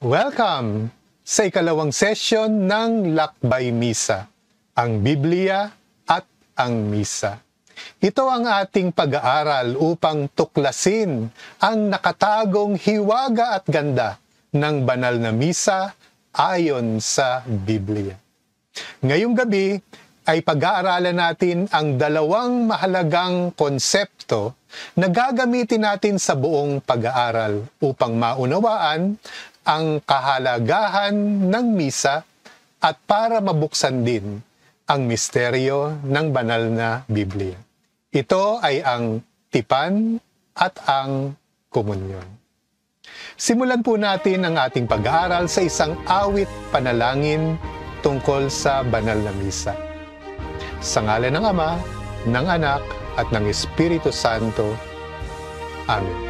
Welcome sa ikalawang session ng Lakbay Misa, ang Biblia at ang Misa. Ito ang ating pag-aaral upang tuklasin ang nakatagong hiwaga at ganda ng banal na misa ayon sa Biblia. Ngayong gabi ay pag-aaralan natin ang dalawang mahalagang konsepto na gagamitin natin sa buong pag-aaral upang maunawaan ang kahalagahan ng misa at para mabuksan din ang misteryo ng banal na Biblia. Ito ay ang tipan at ang komunyon. Simulan po natin ang ating pag-aaral sa isang awit panalangin tungkol sa banal na misa. Sa ngalan ng Ama, ng Anak, at ng Espiritu Santo. Amen.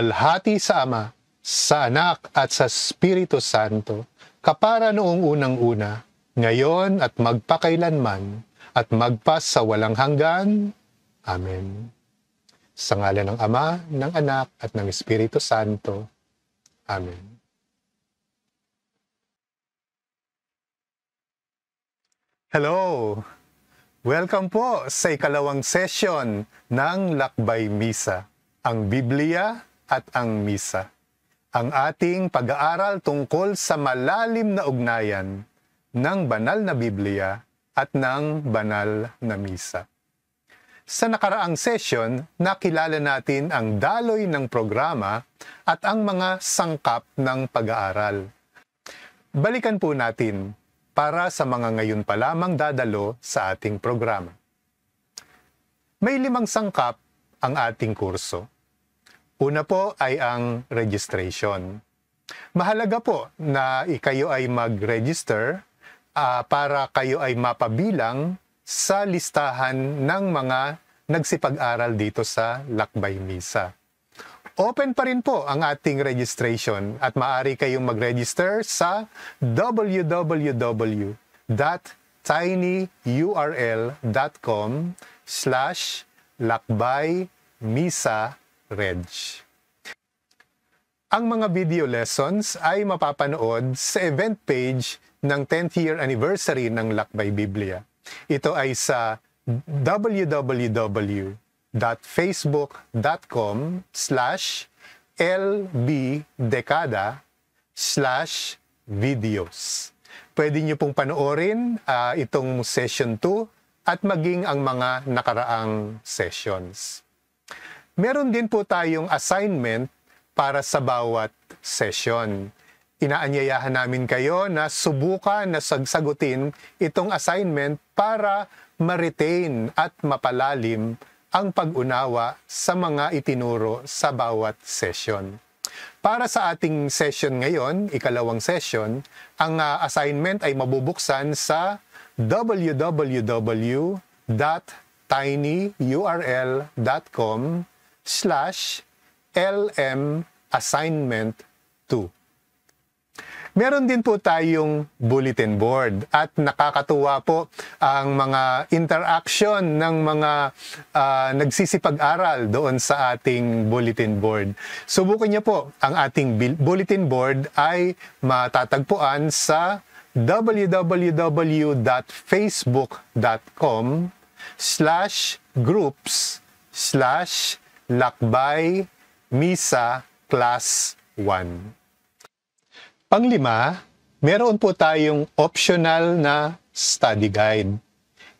luwalhati sa Ama, sa Anak at sa Espiritu Santo, kapara noong unang-una, ngayon at magpakailanman, at magpas sa walang hanggan. Amen. Sa ngalan ng Ama, ng Anak at ng Espiritu Santo. Amen. Hello! Welcome po sa ikalawang session ng Lakbay Misa, ang Biblia at ang misa. Ang ating pag-aaral tungkol sa malalim na ugnayan ng banal na Biblia at ng banal na misa. Sa nakaraang session, nakilala natin ang daloy ng programa at ang mga sangkap ng pag-aaral. Balikan po natin para sa mga ngayon pa lamang dadalo sa ating programa. May limang sangkap ang ating kurso. Una po ay ang registration. Mahalaga po na kayo ay mag-register uh, para kayo ay mapabilang sa listahan ng mga nagsipag-aral dito sa Lakbay Misa. Open pa rin po ang ating registration at maaari kayong mag-register sa www.tinyurl.com slash lakbay Reg. Ang mga video lessons ay mapapanood sa event page ng 10th year anniversary ng Lakbay Biblia. Ito ay sa www.facebook.com slash lbdekada slash videos. Pwede nyo pong panoorin uh, itong session 2 at maging ang mga nakaraang sessions meron din po tayong assignment para sa bawat session. Inaanyayahan namin kayo na subukan na sagsagutin itong assignment para ma-retain at mapalalim ang pag-unawa sa mga itinuro sa bawat session. Para sa ating session ngayon, ikalawang session, ang ah, assignment ay mabubuksan sa www.tinyurl.com slash LM assignment 2. Meron din po tayong bulletin board at nakakatuwa po ang mga interaction ng mga uh, nagsisipag-aral doon sa ating bulletin board. Subukan niyo po ang ating bulletin board ay matatagpuan sa www.facebook.com slash groups slash Lakbay, Misa, Class 1. Panglima, meron po tayong optional na study guide.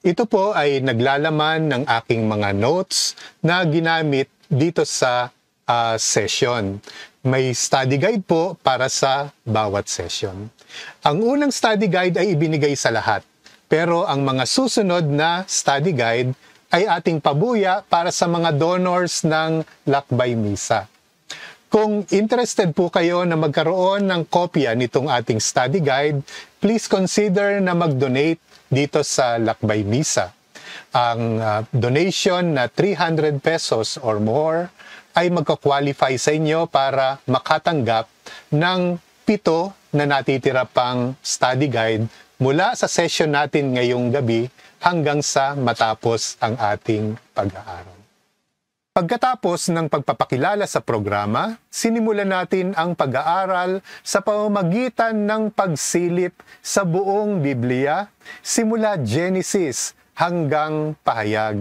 Ito po ay naglalaman ng aking mga notes na ginamit dito sa uh, session. May study guide po para sa bawat session. Ang unang study guide ay ibinigay sa lahat, pero ang mga susunod na study guide ay ating pabuya para sa mga donors ng Lakbay Misa. Kung interested po kayo na magkaroon ng kopya nitong ating study guide, please consider na mag-donate dito sa Lakbay Misa. Ang uh, donation na 300 pesos or more ay magka-qualify sa inyo para makatanggap ng pito na natitira pang study guide mula sa session natin ngayong gabi hanggang sa matapos ang ating pag-aaral. Pagkatapos ng pagpapakilala sa programa, sinimulan natin ang pag-aaral sa pamamagitan ng pagsilip sa buong Biblia simula Genesis hanggang pahayag.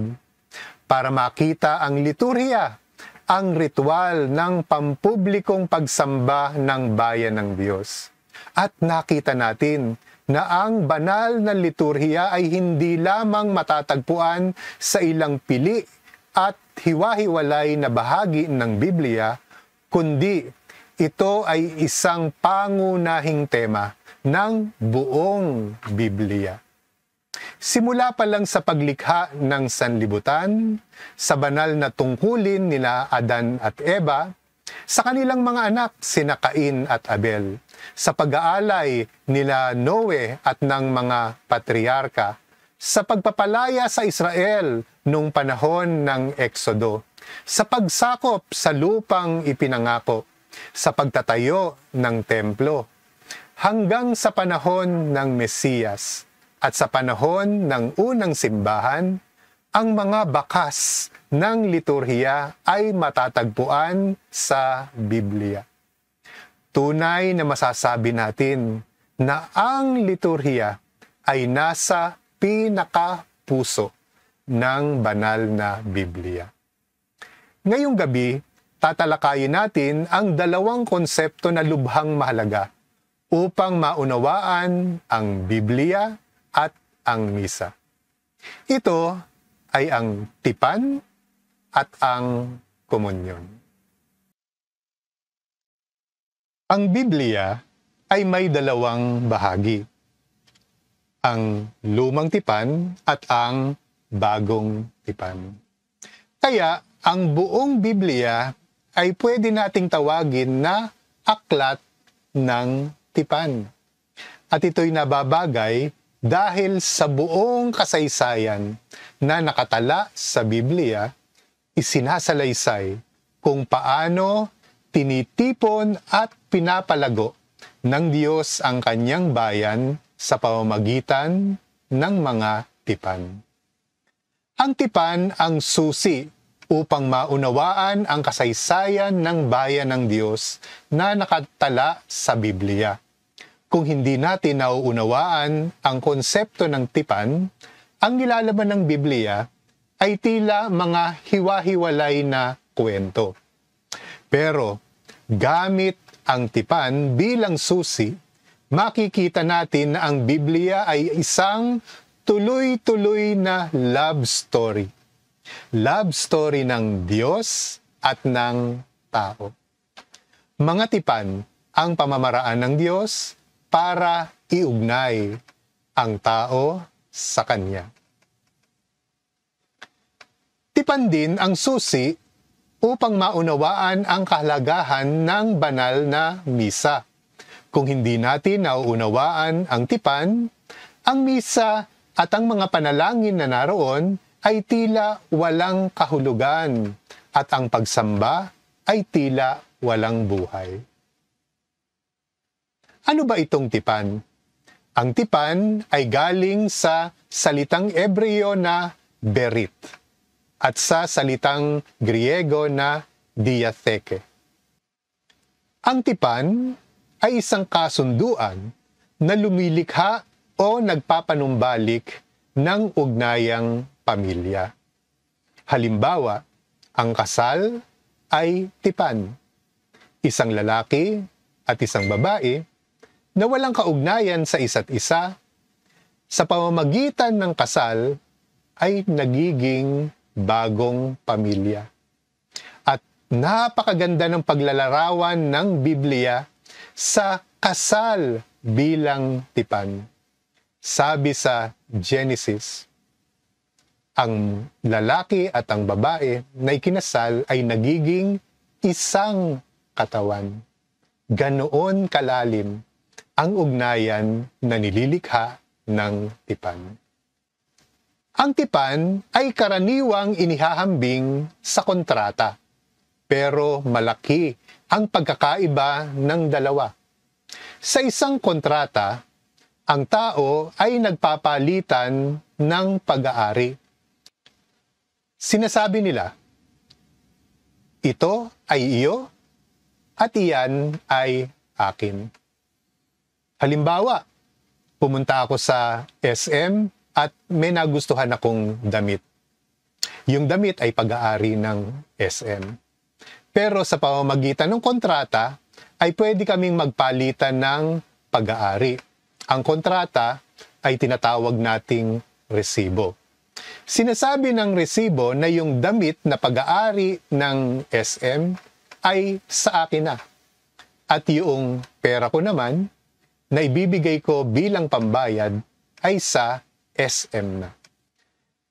Para makita ang liturhiya, ang ritual ng pampublikong pagsamba ng bayan ng Diyos. At nakita natin na ang banal na liturhiya ay hindi lamang matatagpuan sa ilang pili at hiwa-hiwalay na bahagi ng Biblia, kundi ito ay isang pangunahing tema ng buong Biblia. Simula pa lang sa paglikha ng sanlibutan, sa banal na tungkulin nila Adan at Eva, sa kanilang mga anak, sina Cain at Abel. Sa pag-aalay nila Noe at ng mga patriarka. Sa pagpapalaya sa Israel noong panahon ng Eksodo. Sa pagsakop sa lupang ipinangako. Sa pagtatayo ng templo. Hanggang sa panahon ng Mesiyas at sa panahon ng unang simbahan ang mga bakas ng liturhiya ay matatagpuan sa Biblia. Tunay na masasabi natin na ang liturhiya ay nasa pinakapuso ng banal na Biblia. Ngayong gabi, tatalakayin natin ang dalawang konsepto na lubhang mahalaga upang maunawaan ang Biblia at ang Misa. Ito ay ang tipan at ang komunyon. Ang Biblia ay may dalawang bahagi. Ang lumang tipan at ang bagong tipan. Kaya ang buong Biblia ay pwede nating tawagin na aklat ng tipan. At ito'y nababagay dahil sa buong kasaysayan na nakatala sa Biblia, isinasalaysay kung paano tinitipon at pinapalago ng Diyos ang kanyang bayan sa pamamagitan ng mga tipan. Ang tipan ang susi upang maunawaan ang kasaysayan ng bayan ng Diyos na nakatala sa Biblia. Kung hindi natin nauunawaan ang konsepto ng tipan, ang nilalaman ng Biblia ay tila mga hiwa-hiwalay na kwento. Pero gamit ang tipan bilang susi, makikita natin na ang Biblia ay isang tuloy-tuloy na love story. Love story ng Diyos at ng tao. Mga tipan ang pamamaraan ng Diyos para iugnay ang tao sa kanya. Tipan din ang susi upang maunawaan ang kahalagahan ng banal na misa. Kung hindi natin nauunawaan ang tipan, ang misa at ang mga panalangin na naroon ay tila walang kahulugan at ang pagsamba ay tila walang buhay. Ano ba itong tipan? Ang tipan ay galing sa salitang Ebreo na berit at sa salitang Griego na diatheke. Ang tipan ay isang kasunduan na lumilikha o nagpapanumbalik ng ugnayang pamilya. Halimbawa, ang kasal ay tipan. Isang lalaki at isang babae na walang kaugnayan sa isa't isa, sa pamamagitan ng kasal ay nagiging bagong pamilya. At napakaganda ng paglalarawan ng Biblia sa kasal bilang tipan. Sabi sa Genesis, ang lalaki at ang babae na ikinasal ay nagiging isang katawan. Ganoon kalalim ang ugnayan na nililikha ng tipan. Ang tipan ay karaniwang inihahambing sa kontrata, pero malaki ang pagkakaiba ng dalawa. Sa isang kontrata, ang tao ay nagpapalitan ng pag-aari. Sinasabi nila, ito ay iyo at iyan ay akin. Halimbawa, pumunta ako sa SM at may nagustuhan akong damit. Yung damit ay pag-aari ng SM. Pero sa pamamagitan ng kontrata, ay pwede kaming magpalitan ng pag-aari. Ang kontrata ay tinatawag nating resibo. Sinasabi ng resibo na yung damit na pag-aari ng SM ay sa akin na. At yung pera ko naman na ibibigay ko bilang pambayad ay sa SM na.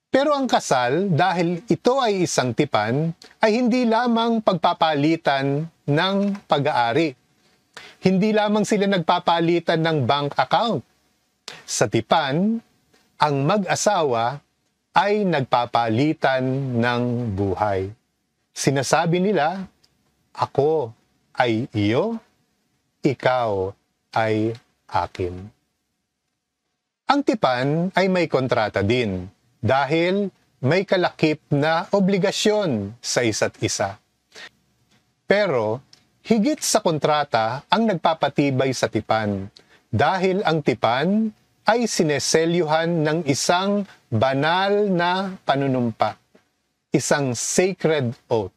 Pero ang kasal, dahil ito ay isang tipan, ay hindi lamang pagpapalitan ng pag-aari. Hindi lamang sila nagpapalitan ng bank account. Sa tipan, ang mag-asawa ay nagpapalitan ng buhay. Sinasabi nila, ako ay iyo, ikaw ay akin. Ang tipan ay may kontrata din dahil may kalakip na obligasyon sa isa't isa. Pero higit sa kontrata ang nagpapatibay sa tipan dahil ang tipan ay sineselyuhan ng isang banal na panunumpa, isang sacred oath.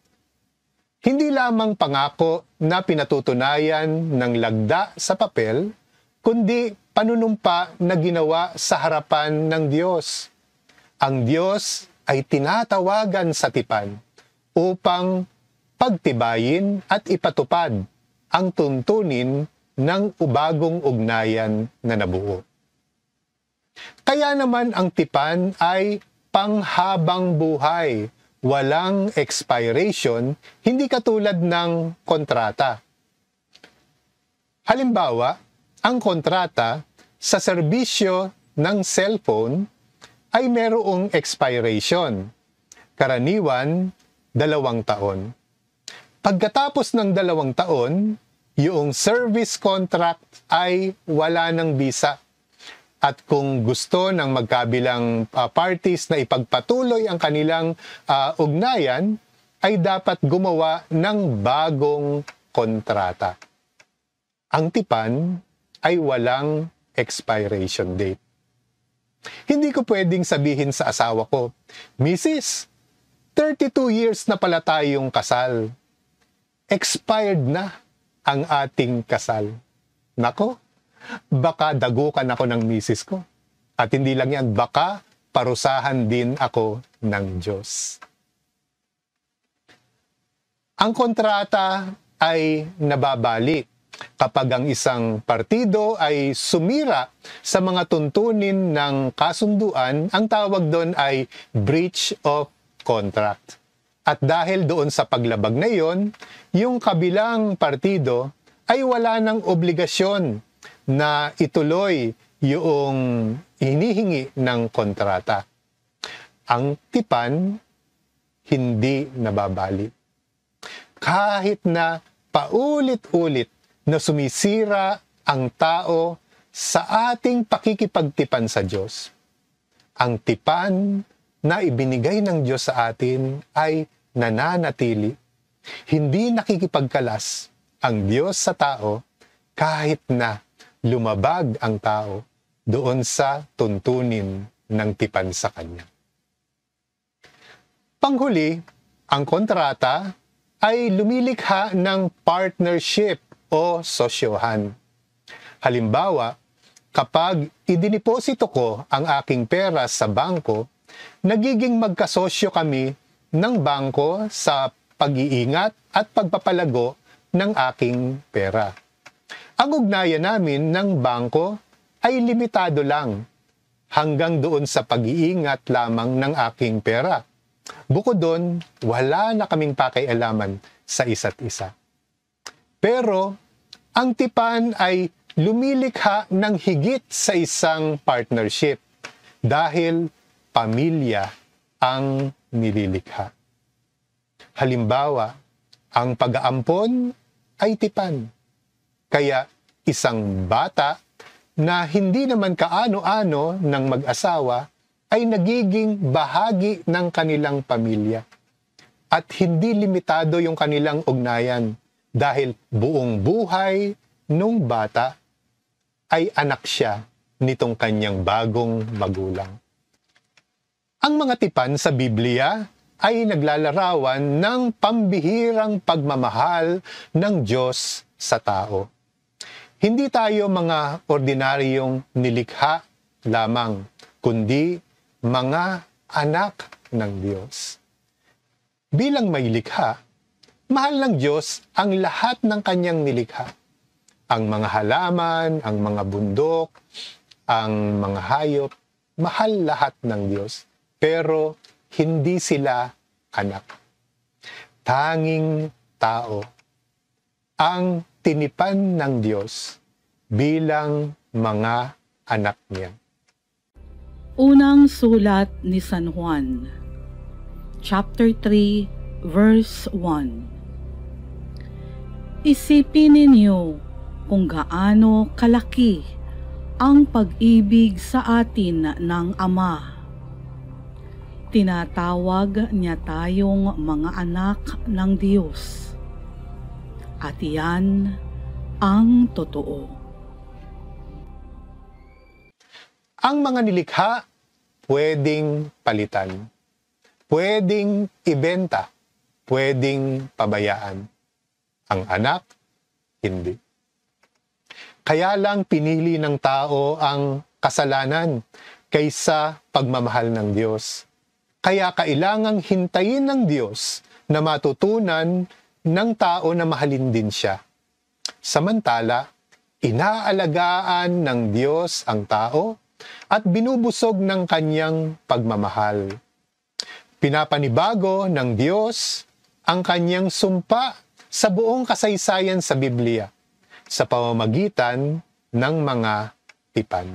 Hindi lamang pangako na pinatutunayan ng lagda sa papel, kundi panunumpa na ginawa sa harapan ng Diyos. Ang Diyos ay tinatawagan sa tipan upang pagtibayin at ipatupad ang tuntunin ng ubagong ugnayan na nabuo. Kaya naman ang tipan ay panghabang buhay, walang expiration, hindi katulad ng kontrata. Halimbawa, ang kontrata sa serbisyo ng cellphone ay merong expiration, karaniwan dalawang taon. Pagkatapos ng dalawang taon, yung service contract ay wala ng bisa. At kung gusto ng magkabilang uh, parties na ipagpatuloy ang kanilang uh, ugnayan, ay dapat gumawa ng bagong kontrata. Ang tipan ay walang expiration date. Hindi ko pwedeng sabihin sa asawa ko, Mrs., 32 years na pala tayong kasal. Expired na ang ating kasal. Nako, baka dagukan ako ng misis ko. At hindi lang yan, baka parusahan din ako ng Diyos. Ang kontrata ay nababalik kapag ang isang partido ay sumira sa mga tuntunin ng kasunduan, ang tawag doon ay breach of contract. At dahil doon sa paglabag na iyon, yung kabilang partido ay wala ng obligasyon na ituloy yung hinihingi ng kontrata. Ang tipan hindi nababali. Kahit na paulit-ulit na sumisira ang tao sa ating pakikipagtipan sa Diyos. Ang tipan na ibinigay ng Diyos sa atin ay nananatili. Hindi nakikipagkalas ang Diyos sa tao kahit na lumabag ang tao doon sa tuntunin ng tipan sa Kanya. Panghuli, ang kontrata ay lumilikha ng partnership o sosyohan. Halimbawa, kapag idiniposito ko ang aking pera sa bangko, nagiging magkasosyo kami ng bangko sa pag-iingat at pagpapalago ng aking pera. Ang ugnayan namin ng bangko ay limitado lang hanggang doon sa pag-iingat lamang ng aking pera. Bukod doon, wala na kaming pakialaman sa isa't isa. Pero ang tipan ay lumilikha ng higit sa isang partnership dahil pamilya ang nililikha. Halimbawa, ang pag-aampon ay tipan. Kaya isang bata na hindi naman kaano-ano ng mag-asawa ay nagiging bahagi ng kanilang pamilya at hindi limitado yung kanilang ugnayan dahil buong buhay nung bata ay anak siya nitong kanyang bagong magulang. Ang mga tipan sa Biblia ay naglalarawan ng pambihirang pagmamahal ng Diyos sa tao. Hindi tayo mga ordinaryong nilikha lamang, kundi mga anak ng Diyos. Bilang may likha, Mahal ng Diyos ang lahat ng kanyang nilikha. Ang mga halaman, ang mga bundok, ang mga hayop, mahal lahat ng Diyos. Pero hindi sila anak. Tanging tao ang tinipan ng Diyos bilang mga anak niya. Unang sulat ni San Juan, chapter 3, verse 1. Isipin ninyo kung gaano kalaki ang pag-ibig sa atin ng Ama. Tinatawag niya tayong mga anak ng Diyos. At iyan ang totoo. Ang mga nilikha pwedeng palitan, pwedeng ibenta, pwedeng pabayaan ang anak, hindi. Kaya lang pinili ng tao ang kasalanan kaysa pagmamahal ng Diyos. Kaya kailangang hintayin ng Diyos na matutunan ng tao na mahalin din siya. Samantala, inaalagaan ng Diyos ang tao at binubusog ng kanyang pagmamahal. Pinapanibago ng Diyos ang kanyang sumpa sa buong kasaysayan sa Biblia sa pamamagitan ng mga tipan.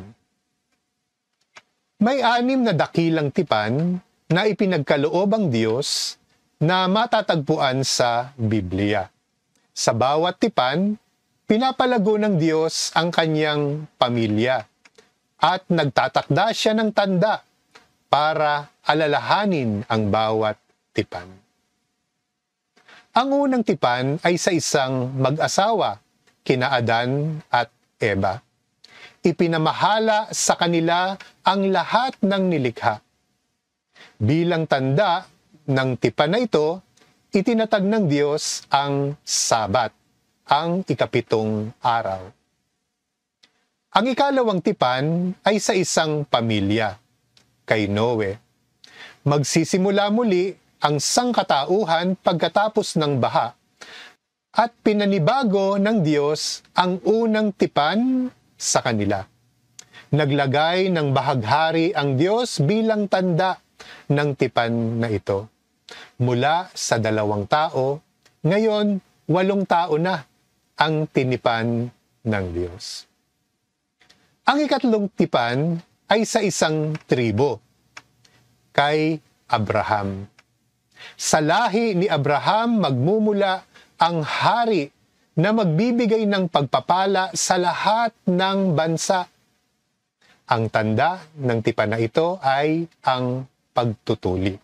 May anim na dakilang tipan na ipinagkaloob ang Diyos na matatagpuan sa Biblia. Sa bawat tipan, pinapalago ng Diyos ang kanyang pamilya at nagtatakda siya ng tanda para alalahanin ang bawat tipan. Ang unang tipan ay sa isang mag-asawa, kina Adan at Eva. Ipinamahala sa kanila ang lahat ng nilikha. Bilang tanda ng tipan na ito, itinatag ng Diyos ang Sabat, ang ikapitong araw. Ang ikalawang tipan ay sa isang pamilya, kay Noe. Magsisimula muli ang sangkatauhan pagkatapos ng baha at pinanibago ng Diyos ang unang tipan sa kanila. Naglagay ng bahaghari ang Diyos bilang tanda ng tipan na ito. Mula sa dalawang tao, ngayon walong tao na ang tinipan ng Diyos. Ang ikatlong tipan ay sa isang tribo, kay Abraham. Sa lahi ni Abraham magmumula ang hari na magbibigay ng pagpapala sa lahat ng bansa. Ang tanda ng tipa na ito ay ang pagtutuli.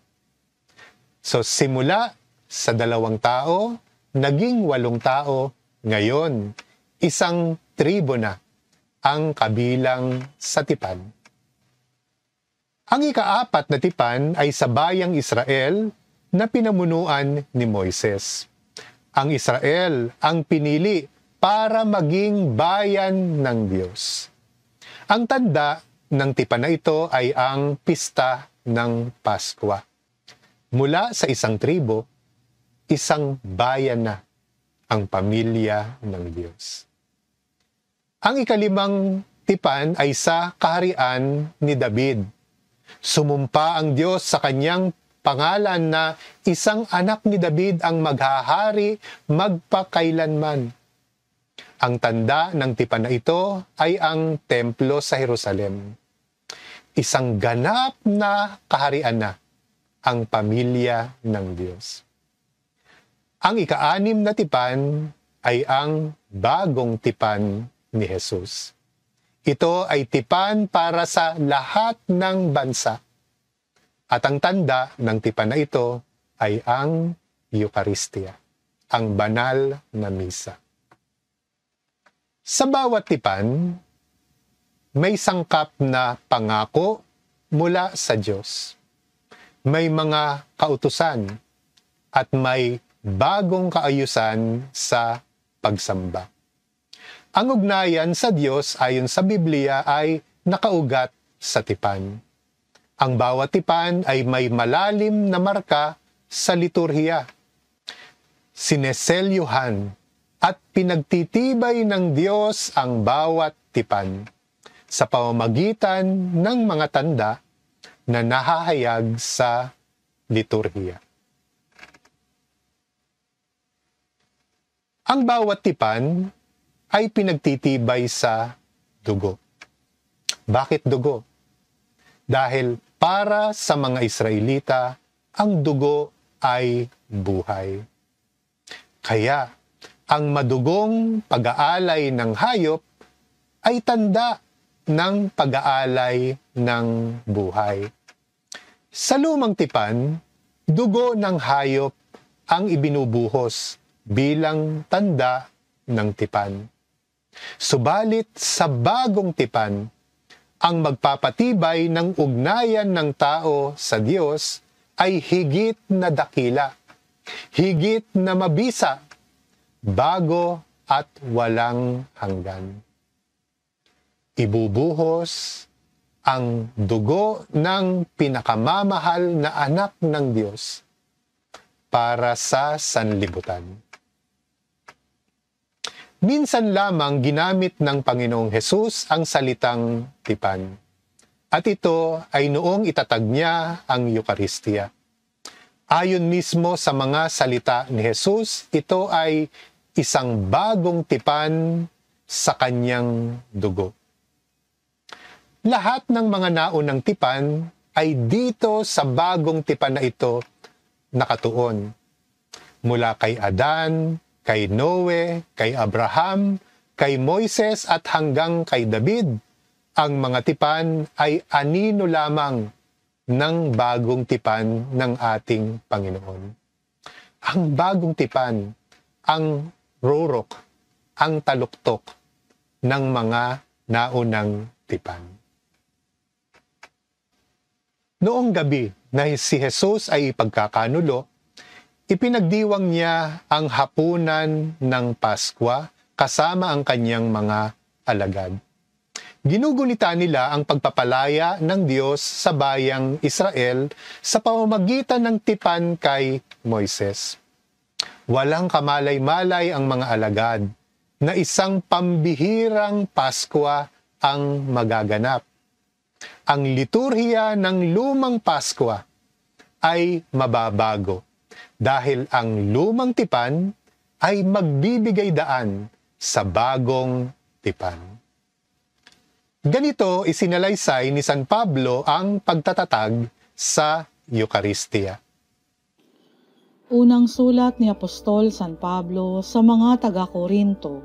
So simula sa dalawang tao, naging walong tao, ngayon isang tribo na ang kabilang sa tipan. Ang ikaapat na tipan ay sa bayang Israel na pinamunuan ni Moises. Ang Israel ang pinili para maging bayan ng Diyos. Ang tanda ng tipa na ito ay ang pista ng Paskwa. Mula sa isang tribo, isang bayan na ang pamilya ng Diyos. Ang ikalimang tipan ay sa kaharian ni David. Sumumpa ang Diyos sa kanyang pangalan na isang anak ni David ang maghahari magpakailanman. Ang tanda ng tipan na ito ay ang templo sa Jerusalem. Isang ganap na kaharian na ang pamilya ng Diyos. Ang ikaanim na tipan ay ang bagong tipan ni Jesus. Ito ay tipan para sa lahat ng bansa at ang tanda ng tipan na ito ay ang Eucharistia, ang banal na misa. Sa bawat tipan, may sangkap na pangako mula sa Diyos. May mga kautusan at may bagong kaayusan sa pagsamba. Ang ugnayan sa Diyos ayon sa Biblia ay nakaugat sa tipan. Ang bawat tipan ay may malalim na marka sa liturhiya. Sineselyuhan at pinagtitibay ng Diyos ang bawat tipan sa pamamagitan ng mga tanda na nahahayag sa liturhiya. Ang bawat tipan ay pinagtitibay sa dugo. Bakit dugo? Dahil para sa mga Israelita, ang dugo ay buhay. Kaya, ang madugong pag-aalay ng hayop ay tanda ng pag-aalay ng buhay. Sa lumang tipan, dugo ng hayop ang ibinubuhos bilang tanda ng tipan. Subalit sa bagong tipan, ang magpapatibay ng ugnayan ng tao sa Diyos ay higit na dakila, higit na mabisa, bago at walang hanggan. Ibubuhos ang dugo ng pinakamamahal na anak ng Diyos para sa sanlibutan minsan lamang ginamit ng Panginoong Hesus ang salitang tipan. At ito ay noong itatag niya ang Eukaristiya. Ayon mismo sa mga salita ni Hesus, ito ay isang bagong tipan sa kanyang dugo. Lahat ng mga naunang tipan ay dito sa bagong tipan na ito nakatuon. Mula kay Adan, kay Noe, kay Abraham, kay Moises at hanggang kay David, ang mga tipan ay anino lamang ng bagong tipan ng ating Panginoon. Ang bagong tipan, ang rurok, ang taluktok ng mga naunang tipan. Noong gabi na si Jesus ay pagkakanulo, Ipinagdiwang niya ang hapunan ng Paskwa kasama ang kanyang mga alagad. Ginugunita nila ang pagpapalaya ng Diyos sa bayang Israel sa pamamagitan ng tipan kay Moises. Walang kamalay-malay ang mga alagad na isang pambihirang Paskwa ang magaganap. Ang liturhiya ng lumang Paskwa ay mababago dahil ang lumang tipan ay magbibigay daan sa bagong tipan. Ganito isinalaysay ni San Pablo ang pagtatatag sa Eukaristiya. Unang sulat ni Apostol San Pablo sa mga taga Corinto,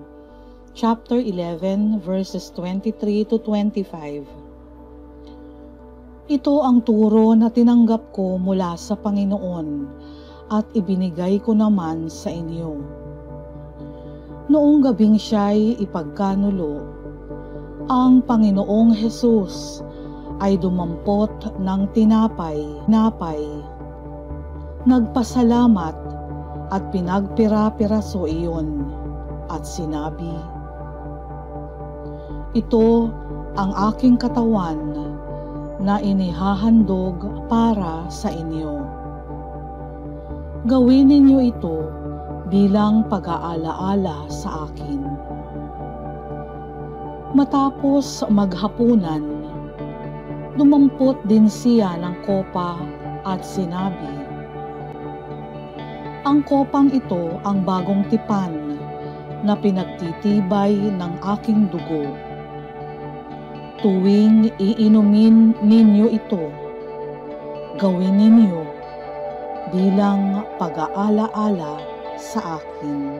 chapter 11 verses 23 to 25. Ito ang turo na tinanggap ko mula sa Panginoon at ibinigay ko naman sa inyo. Noong gabing siya'y ipagkanulo, ang Panginoong Hesus ay dumampot ng tinapay, napay. Nagpasalamat at pinagpira-piraso iyon at sinabi, Ito ang aking katawan na inihahandog para sa inyo gawin ninyo ito bilang pag-aalaala sa akin. Matapos maghapunan, dumampot din siya ng kopa at sinabi, Ang kopang ito ang bagong tipan na pinagtitibay ng aking dugo. Tuwing iinumin ninyo ito, gawin ninyo bilang pag-aalaala sa akin.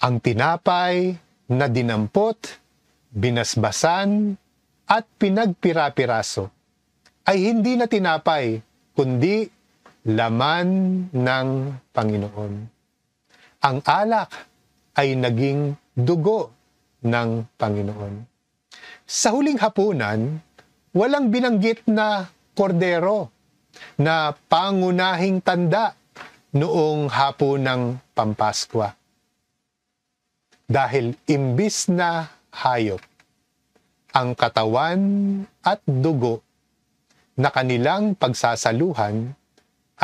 Ang tinapay na dinampot, binasbasan, at pinagpira-piraso ay hindi na tinapay, kundi laman ng Panginoon. Ang alak ay naging dugo ng Panginoon. Sa huling hapunan, walang binanggit na kordero na pangunahing tanda noong hapon ng Pampaskwa. Dahil imbis na hayop, ang katawan at dugo na kanilang pagsasaluhan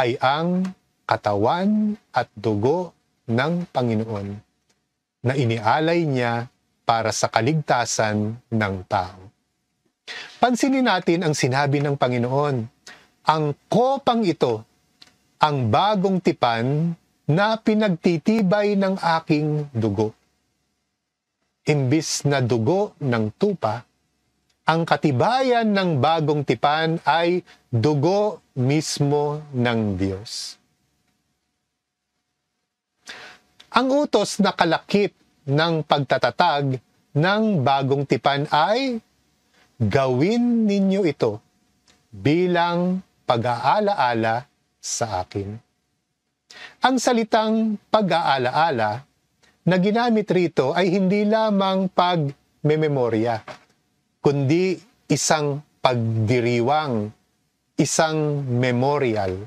ay ang katawan at dugo ng Panginoon na inialay niya para sa kaligtasan ng tao. Pansinin natin ang sinabi ng Panginoon. Ang kopang ito, ang bagong tipan na pinagtitibay ng aking dugo. Imbis na dugo ng tupa, ang katibayan ng bagong tipan ay dugo mismo ng Diyos. Ang utos na kalakip ng pagtatatag ng bagong tipan ay gawin ninyo ito bilang pag-aalaala sa akin. Ang salitang pag-aalaala na ginamit rito ay hindi lamang pagmememorya, kundi isang pagdiriwang, isang memorial.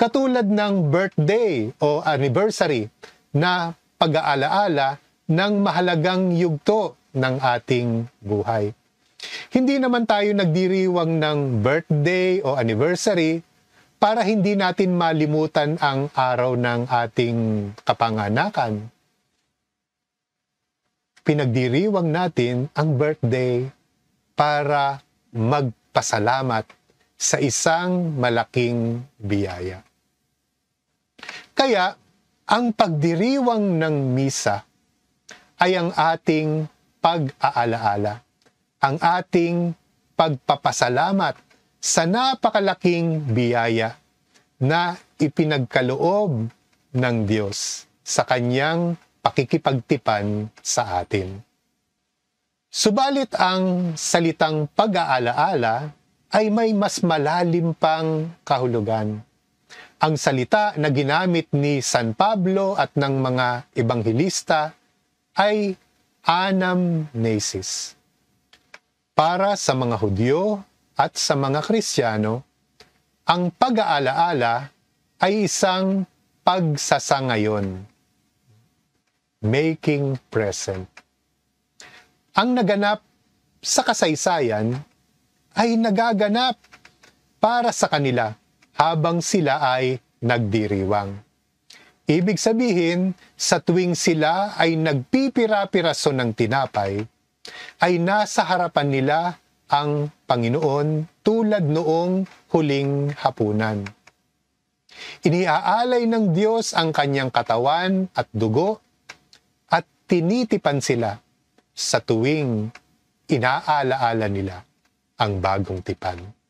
Katulad ng birthday o anniversary na pag-aalaala ng mahalagang yugto ng ating buhay. Hindi naman tayo nagdiriwang ng birthday o anniversary para hindi natin malimutan ang araw ng ating kapanganakan. Pinagdiriwang natin ang birthday para magpasalamat sa isang malaking biyaya. Kaya, ang pagdiriwang ng misa ay ang ating pag-aalaala ang ating pagpapasalamat sa napakalaking biyaya na ipinagkaloob ng Diyos sa kanyang pakikipagtipan sa atin. Subalit ang salitang pag-aalaala ay may mas malalim pang kahulugan. Ang salita na ginamit ni San Pablo at ng mga ebanghelista ay anamnesis para sa mga Hudyo at sa mga Kristiyano, ang pag-aalaala ay isang pagsasangayon. Making present. Ang naganap sa kasaysayan ay nagaganap para sa kanila habang sila ay nagdiriwang. Ibig sabihin, sa tuwing sila ay nagpipira-piraso ng tinapay, ay nasa harapan nila ang Panginoon tulad noong huling hapunan. Iniaalay ng Diyos ang kanyang katawan at dugo at tinitipan sila sa tuwing inaalaala nila ang bagong tipan.